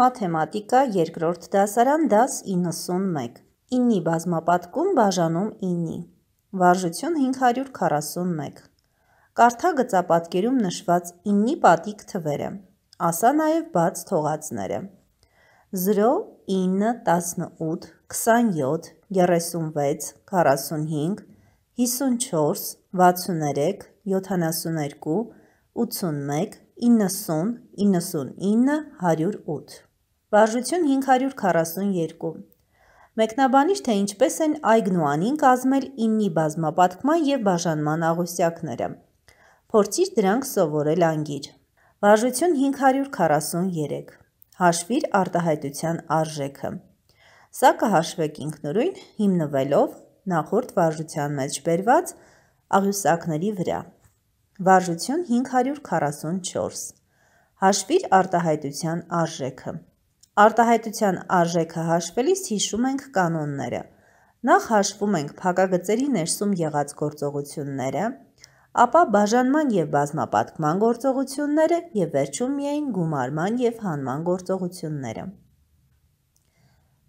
Մաթեմատիկա երկրորդ դասարան դաս 91։ 9-ի բազմապատկում բաժանում 9-ի։ Վարժություն 541։ Կարդա գծապատկերում նշված 9-ի պատիկ թվերը։ Ասա նաև բաց թողածները։ 0, 9, 18, 27, 36, 45, 54, 63, 72, 81, 90, 99, 108 Վարժություն 542 Մեկնաբանիչ, թե ինչպես են այգն ու անին կազմել իննի բազմապատկման և բաժանման աղուսյակները։ Փորձիր դրանք սովորել անգիր։ Վարժություն 543 Հաշվիր արտահայտության արժեքը։ Սա կհաշվեք ինքնուրույն հիմնվելով նախորդ վարժության մեջ բերված աղյուսակների վրա։ Վարժություն 544։ Հաշվիր արտահայտության արժեքը։ Արտահայտության արժեքը հաշվելիս հիշում ենք կանոնները։ Նախ հաշվում ենք փակագծերի ներսում եղած գործողությունները, ապա բաժանման եւ բազմապատկման գործողությունները եւ վերջում միայն գումարման եւ հանման գործողությունները։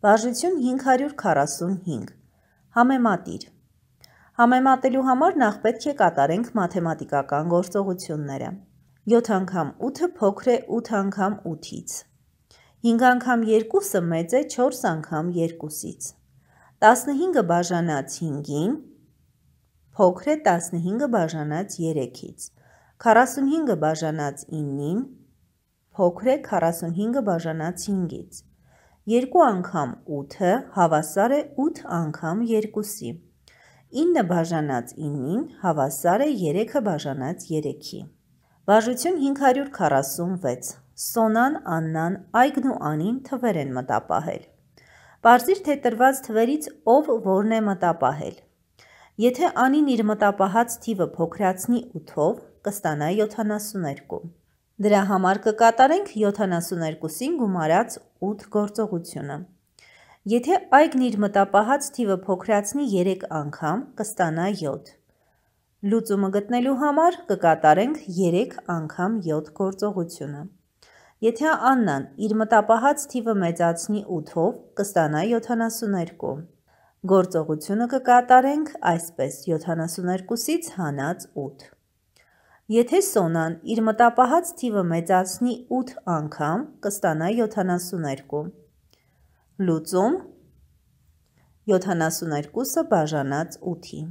Բաժություն 545 Համեմատիր Համեմատելու համար նախ պետք է կատարենք մաթեմատիկական գործողությունները։ 7 անգամ 8-ը փոքր է 8 անգամ 8-ից։ 5 անգամ 2-ը մեծ է 4 անգամ 2-ից։ 15-ը բաժանած 5-ին, փոքր է 15-ը բաժանած 3-ից։ 45-ը բաժանած 9-ին, փոքր է 45-ը բաժանած 5-ից։ 2 անգամ 8-ը հավասար է 8 անգամ 2-ի։ 9 բաժանած 9-ին հավասար է 3-ը բաժանած 3-ի։ Բաժություն 546 Սոնան, Աննան, Այգն ու Անին թվեր են մտապահել։ Պարզիր թե տրված թվերից ով որն է մտապահել։ Եթե Անին իր մտապահած թիվը փոքրացնի 8-ով, կստանա 72։ Դրա համար կկատարենք 72-ին գումարած 8 գործողությունը։ Եթե այգն իր մտապահած թիվը փոքրացնի 3 անգամ, կստանա 7։ Լուծումը գտնելու համար կկատարենք 3 անգամ 7 գործողությունը։ Եթե Աննան իր մտապահած թիվը մեծացնի 8-ով, կստանա 72։ Գործողությունը կկատարենք այսպես 72-ից հանած 8։ Եթե Սոնան իր մտապահած թիվը մեծացնի 8 անգամ, կստանա 72։ Լուծում 72-ը բաժանած 8-ի։